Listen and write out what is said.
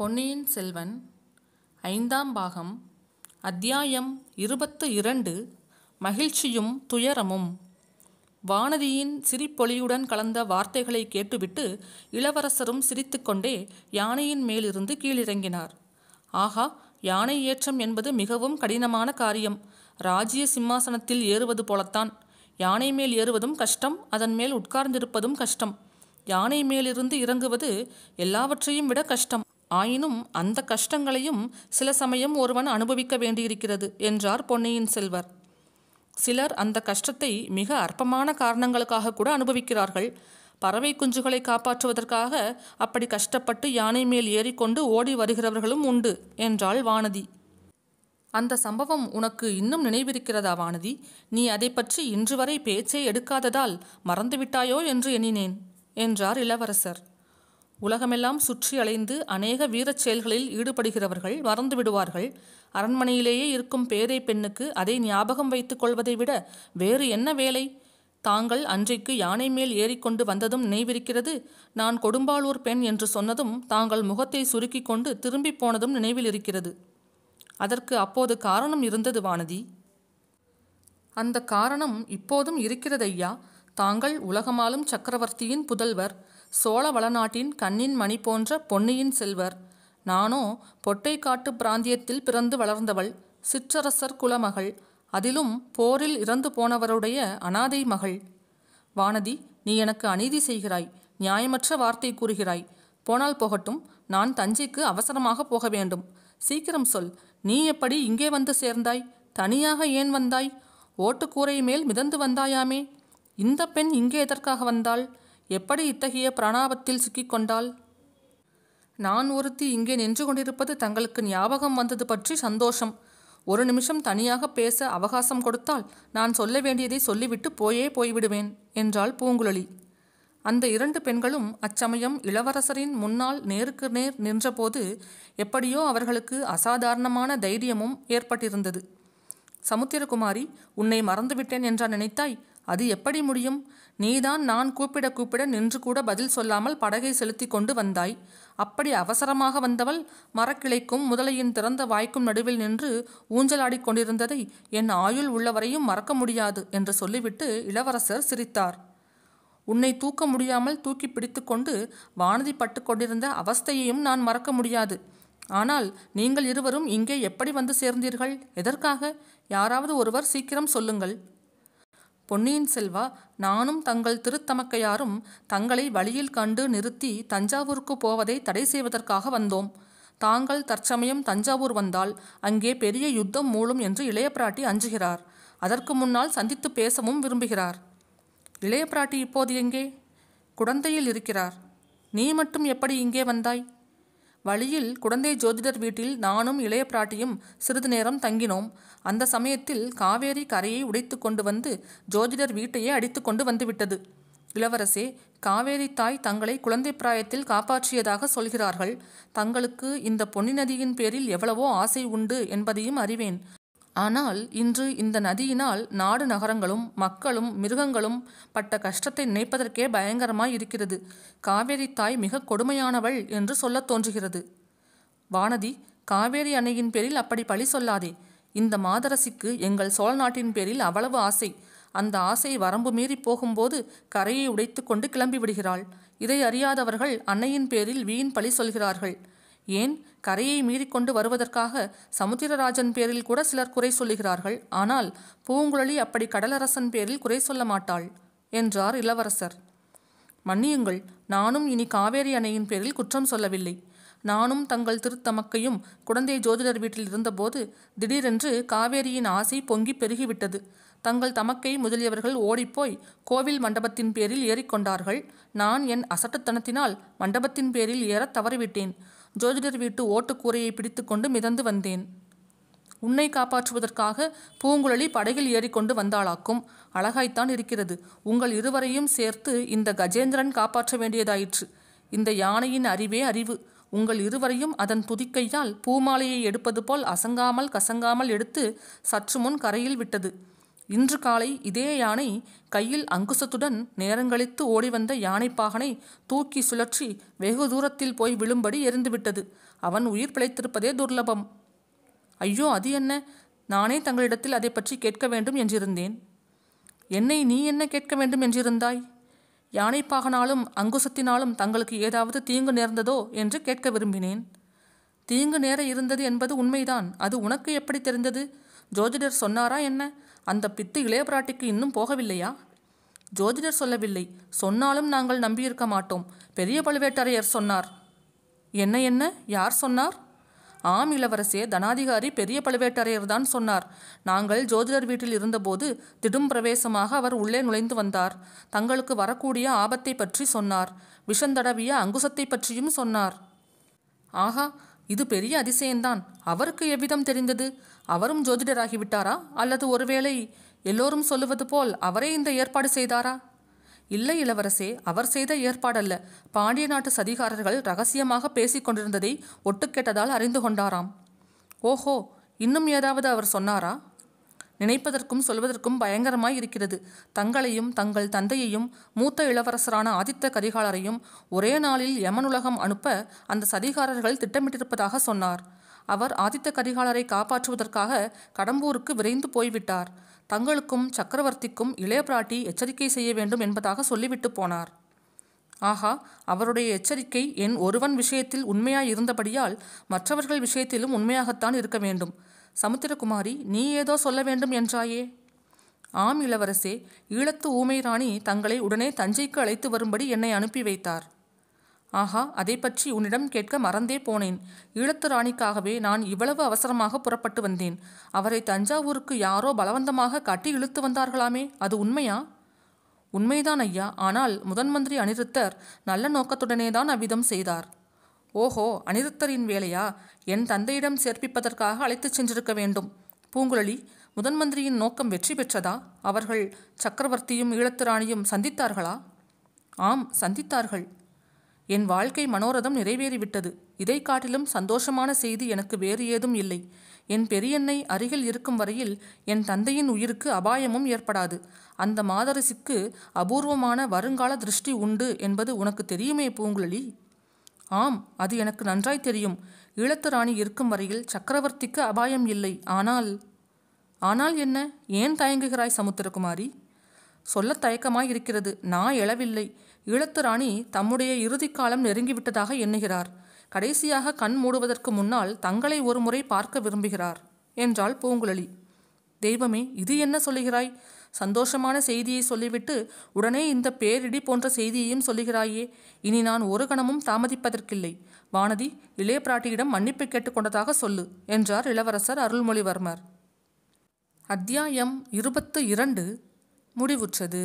பொன்னியின் செல்வன் ஐந்தாம் பாகம் அத்தியாயம் இருபத்து இரண்டு மகிழ்ச்சியும் துயரமும் வானதியின் சிரிப்பொலியுடன் கலந்த வார்த்தைகளை கேட்டுவிட்டு இளவரசரும் சிரித்துக்கொண்டே யானையின் மேலிருந்து கீழிறங்கினார் ஆகா யானை ஏற்றம் என்பது மிகவும் கடினமான காரியம் ராஜ்ய சிம்மாசனத்தில் ஏறுவது போலத்தான் யானை மேல் ஏறுவதும் கஷ்டம் அதன் மேல் உட்கார்ந்திருப்பதும் கஷ்டம் யானை மேலிருந்து இறங்குவது எல்லாவற்றையும் விட கஷ்டம் ஆயினும் அந்த கஷ்டங்களையும் சில சமயம் ஒருவன் அனுபவிக்க வேண்டியிருக்கிறது என்றார் பொன்னியின் செல்வர் சிலர் அந்த கஷ்டத்தை மிக அற்பமான காரணங்களுக்காக கூட அனுபவிக்கிறார்கள் பறவை குஞ்சுகளை காப்பாற்றுவதற்காக அப்படி கஷ்டப்பட்டு யானை மேல் ஏறிக்கொண்டு ஓடி வருகிறவர்களும் உண்டு என்றாள் வானதி அந்த சம்பவம் உனக்கு இன்னும் நினைவிருக்கிறதா வானதி நீ அதை பற்றி இன்று வரை பேச்சே எடுக்காததால் மறந்துவிட்டாயோ என்று எண்ணினேன் என்றார் இளவரசர் உலகமெல்லாம் சுற்றி அலைந்து அநேக வீரச் செயல்களில் ஈடுபடுகிறவர்கள் மறந்து விடுவார்கள் அரண்மனையிலேயே இருக்கும் பேரை பெண்ணுக்கு அதை ஞாபகம் வைத்துக் கொள்வதை விட வேறு என்ன வேலை தாங்கள் அன்றைக்கு யானை மேல் ஏறிக்கொண்டு வந்ததும் நினைவிருக்கிறது நான் கொடும்பாளூர் பெண் என்று சொன்னதும் தாங்கள் முகத்தை சுருக்கி கொண்டு திரும்பி போனதும் நினைவில் இருக்கிறது அதற்கு அப்போது காரணம் இருந்தது வானதி அந்த காரணம் இப்போதும் இருக்கிறதையா தாங்கள் உலகமாலும் சக்கரவர்த்தியின் புதல்வர் சோழ வளநாட்டின் கண்ணின் மணி போன்ற பொன்னியின் செல்வர் நானோ பொட்டைக்காட்டு பிராந்தியத்தில் பிறந்து வளர்ந்தவள் சிற்றரசர் குலமகள் அதிலும் போரில் இறந்து போனவருடைய அனாதை மகள் வானதி நீ எனக்கு அநீதி செய்கிறாய் நியாயமற்ற வார்த்தை கூறுகிறாய் போனால் போகட்டும் நான் தஞ்சைக்கு அவசரமாக போக வேண்டும் சீக்கிரம் சொல் நீ எப்படி இங்கே வந்து சேர்ந்தாய் தனியாக ஏன் வந்தாய் ஓட்டுக்கூரை மேல் மிதந்து வந்தாயாமே இந்த பெண் இங்கே எதற்காக வந்தாள் எப்படி இத்தகைய பிரணாபத்தில் சிக்கிக்கொண்டாள் நான் ஒருத்தி இங்கே நின்று கொண்டிருப்பது தங்களுக்கு ஞாபகம் வந்தது பற்றி சந்தோஷம் ஒரு நிமிஷம் தனியாக பேச அவகாசம் கொடுத்தால் நான் சொல்ல வேண்டியதை சொல்லிவிட்டு போயே போய்விடுவேன் என்றாள் பூங்குழலி அந்த இரண்டு பெண்களும் அச்சமயம் இளவரசரின் முன்னால் நேருக்கு நேர் நின்றபோது எப்படியோ அவர்களுக்கு அசாதாரணமான தைரியமும் ஏற்பட்டிருந்தது சமுத்திரகுமாரி உன்னை மறந்துவிட்டேன் என்றா நினைத்தாய் அது எப்படி முடியும் நீதான் நான் கூப்பிட கூப்பிட நின்று கூட பதில் சொல்லாமல் படகை செலுத்தி கொண்டு வந்தாய் அப்படி அவசரமாக வந்தவள் மரக்கிளைக்கும் முதலையின் திறந்த வாய்க்கும் நடுவில் நின்று ஊஞ்சலாடிக் கொண்டிருந்ததை என் ஆயுள் உள்ளவரையும் மறக்க முடியாது என்று சொல்லிவிட்டு இளவரசர் சிரித்தார் உன்னை தூக்க முடியாமல் தூக்கி பிடித்துக்கொண்டு வானதி பட்டு கொண்டிருந்த அவஸ்தையையும் நான் மறக்க முடியாது ஆனால் நீங்கள் இருவரும் இங்கே எப்படி வந்து சேர்ந்தீர்கள் எதற்காக யாராவது ஒருவர் சீக்கிரம் சொல்லுங்கள் பொன்னியின் செல்வா நானும் தங்கள் திருத்தமக்கையாரும் தங்களை வழியில் கண்டு நிறுத்தி தஞ்சாவூருக்கு போவதை தடை செய்வதற்காக வந்தோம் தாங்கள் தற்சமயம் தஞ்சாவூர் வந்தால் அங்கே பெரிய யுத்தம் மூழும் என்று இளைய பிராட்டி அஞ்சுகிறார் அதற்கு முன்னால் சந்தித்து பேசவும் விரும்புகிறார் இளைய பிராட்டி இப்போது எங்கே குடந்தையில் இருக்கிறார் நீ மட்டும் எப்படி இங்கே வந்தாய் வழியில் குடந்தை ஜோதிடர் வீட்டில் நானும் இளைய பிராட்டியும் சிறிது நேரம் தங்கினோம் அந்த சமயத்தில் காவேரி கரையை உடைத்து கொண்டு வந்து ஜோதிடர் வீட்டையே அடித்து கொண்டு வந்துவிட்டது இளவரசே காவேரி தாய் தங்களை குழந்தை பிராயத்தில் காப்பாற்றியதாக சொல்கிறார்கள் தங்களுக்கு இந்த பொன்னி நதியின் பேரில் எவ்வளவோ ஆசை உண்டு என்பதையும் அறிவேன் ஆனால் இன்று இந்த நதியினால் நாடு நகரங்களும் மக்களும் மிருகங்களும் பட்ட கஷ்டத்தை நினைப்பதற்கே பயங்கரமாய் இருக்கிறது காவேரி தாய் மிக கொடுமையானவள் என்று சொல்லத் தோன்றுகிறது வானதி காவேரி அணையின் பேரில் அப்படி பழி சொல்லாதே இந்த மாதரசிக்கு எங்கள் சோழ நாட்டின் பேரில் அவ்வளவு ஆசை அந்த ஆசை வரம்பு மீறி போகும்போது கரையை உடைத்து கொண்டு கிளம்பி விடுகிறாள் இதை அறியாதவர்கள் அன்னையின் பேரில் வீண் பழி சொல்கிறார்கள் ஏன் கரையை மீறிக்கொண்டு வருவதற்காக சமுத்திரராஜன் பேரில் கூட சிலர் குறை சொல்லுகிறார்கள் ஆனால் பூங்குழலி அப்படி கடலரசன் பேரில் குறை சொல்ல மாட்டாள் என்றார் இளவரசர் மன்னியுங்கள் நானும் இனி காவேரி அணையின் பேரில் குற்றம் சொல்லவில்லை நானும் தங்கள் திருத்தமக்கையும் குழந்தை ஜோதிடர் வீட்டில் இருந்தபோது திடீரென்று காவேரியின் ஆசை பொங்கி பெருகிவிட்டது தங்கள் தமக்கை முதலியவர்கள் ஓடிப்போய் கோவில் மண்டபத்தின் பேரில் ஏறிக்கொண்டார்கள் நான் என் அசட்டுத்தனத்தினால் மண்டபத்தின் பேரில் ஏற தவறிவிட்டேன் ஜோதிடர் வீட்டு ஓட்டுக்கூரையை பிடித்து கொண்டு மிதந்து வந்தேன் உன்னை காப்பாற்றுவதற்காக பூங்குழலி படகில் ஏறிக்கொண்டு வந்தாளாக்கும் அழகாய்த்தான் இருக்கிறது உங்கள் இருவரையும் சேர்த்து இந்த கஜேந்திரன் காப்பாற்ற வேண்டியதாயிற்று இந்த யானையின் அறிவே அறிவு உங்கள் இருவரையும் அதன் துதிக்கையால் பூமாலையை எடுப்பது போல் அசங்காமல் கசங்காமல் எடுத்து சற்று முன் கரையில் விட்டது இன்று காலை இதே யானை கையில் அங்குசத்துடன் நேரங்களித்து ஓடிவந்த யானைப்பாகனை தூக்கி சுழற்றி வெகு தூரத்தில் போய் விழும்படி எரிந்துவிட்டது அவன் உயிர் பிழைத்திருப்பதே துர்லபம் ஐயோ அது என்ன நானே தங்களிடத்தில் அதை பற்றி கேட்க வேண்டும் என்றிருந்தேன் என்னை நீ என்ன கேட்க வேண்டும் என்றிருந்தாய் யானைப்பாகனாலும் அங்குசத்தினாலும் தங்களுக்கு ஏதாவது தீங்கு நேர்ந்ததோ என்று கேட்க விரும்பினேன் தீங்கு நேர இருந்தது என்பது உண்மைதான் அது உனக்கு எப்படி தெரிந்தது ஜோதிடர் சொன்னாரா என்ன அந்த பித்து இளையபிராட்டிக்கு இன்னும் போகவில்லையா ஜோதிடர் சொல்லவில்லை சொன்னாலும் நாங்கள் நம்பியிருக்க மாட்டோம் பெரிய பழுவேட்டரையர் சொன்னார் என்ன என்ன யார் சொன்னார் ஆம் இளவரசே தனாதிகாரி பெரிய பழுவேட்டரையர் தான் சொன்னார் நாங்கள் ஜோதிடர் வீட்டில் இருந்தபோது திடும் பிரவேசமாக அவர் உள்ளே நுழைந்து வந்தார் தங்களுக்கு வரக்கூடிய ஆபத்தை பற்றி சொன்னார் விஷந்தடவிய அங்குசத்தை பற்றியும் சொன்னார் ஆகா இது பெரிய அதிசயம்தான் அவருக்கு எவ்விதம் தெரிந்தது அவரும் ஜோதிடராகிவிட்டாரா அல்லது ஒருவேளை எல்லோரும் சொல்லுவது போல் அவரே இந்த ஏற்பாடு செய்தாரா இல்லை இளவரசே அவர் செய்த ஏற்பாடல்ல பாண்டிய நாட்டு சதிகாரர்கள் ரகசியமாக பேசிக் கொண்டிருந்ததை ஒட்டுக்கேட்டதால் அறிந்து கொண்டாராம் ஓஹோ இன்னும் ஏதாவது அவர் சொன்னாரா நினைப்பதற்கும் சொல்வதற்கும் பயங்கரமாய் இருக்கிறது தங்களையும் தங்கள் தந்தையையும் மூத்த இளவரசரான ஆதித்த கரிகாலரையும் ஒரே நாளில் யமனுலகம் அனுப்ப அந்த சதிகாரர்கள் திட்டமிட்டிருப்பதாக சொன்னார் அவர் ஆதித்த கரிகாலரை காப்பாற்றுவதற்காக கடம்பூருக்கு விரைந்து போய்விட்டார் தங்களுக்கும் சக்கரவர்த்திக்கும் இளைய பிராட்டி எச்சரிக்கை செய்ய வேண்டும் என்பதாக சொல்லிவிட்டு போனார் ஆகா அவருடைய எச்சரிக்கை என் ஒருவன் விஷயத்தில் உண்மையாய் இருந்தபடியால் மற்றவர்கள் விஷயத்திலும் உண்மையாகத்தான் இருக்க வேண்டும் சமுத்திரகுமாரி நீ ஏதோ சொல்ல வேண்டும் என்றாயே ஆம் இளவரசே ஈழத்து ஊமை ராணி தங்களை உடனே தஞ்சைக்கு அழைத்து வரும்படி என்னை அனுப்பி வைத்தார் ஆஹா அதை பற்றி உன்னிடம் கேட்க மறந்தே போனேன் ஈழத்து ராணிக்காகவே நான் இவ்வளவு அவசரமாக புறப்பட்டு வந்தேன் அவரை தஞ்சாவூருக்கு யாரோ பலவந்தமாக கட்டி இழுத்து வந்தார்களாமே அது உண்மையா உண்மைதான் ஐயா ஆனால் முதன்மந்திரி அனிருத்தர் நல்ல நோக்கத்துடனே தான் அவ்விதம் செய்தார் ஓஹோ அனிருத்தரின் வேலையா என் தந்தையிடம் சேர்ப்பிப்பதற்காக அழைத்துச் சென்றிருக்க வேண்டும் பூங்குழலி முதன் மந்திரியின் நோக்கம் வெற்றி பெற்றதா அவர்கள் சக்கரவர்த்தியும் ஈழத்து ராணியும் சந்தித்தார்களா ஆம் சந்தித்தார்கள் என் வாழ்க்கை மனோரதம் நிறைவேறிவிட்டது இதை காட்டிலும் சந்தோஷமான செய்தி எனக்கு வேறு ஏதும் இல்லை என் பெரியன்னை அருகில் இருக்கும் வரையில் என் தந்தையின் உயிருக்கு அபாயமும் ஏற்படாது அந்த மாதரசிக்கு அபூர்வமான வருங்கால திருஷ்டி உண்டு என்பது உனக்கு தெரியுமே பூங்குழலி ஆம் அது எனக்கு நன்றாய் தெரியும் ஈழத்து ராணி இருக்கும் வரையில் சக்கரவர்த்திக்கு அபாயம் இல்லை ஆனால் ஆனால் என்ன ஏன் தயங்குகிறாய் சமுத்திரகுமாரி சொல்ல தயக்கமாய் இருக்கிறது நான் எழவில்லை ஈழத்து ராணி தம்முடைய இறுதி காலம் நெருங்கிவிட்டதாக எண்ணுகிறார் கடைசியாக கண் மூடுவதற்கு முன்னால் தங்களை ஒரு முறை பார்க்க விரும்புகிறார் என்றாள் பூங்குழலி தெய்வமே இது என்ன சொல்லுகிறாய் சந்தோஷமான செய்தியை சொல்லிவிட்டு உடனே இந்த பேரிடி போன்ற செய்தியையும் சொல்லுகிறாயே இனி நான் ஒரு கணமும் தாமதிப்பதற்கில்லை வானதி இளைய பிராட்டியிடம் மன்னிப்பு கேட்டுக்கொண்டதாக சொல்லு என்றார் இளவரசர் அருள்மொழிவர்மர் அத்தியாயம் இருபத்து இரண்டு முடிவுற்றது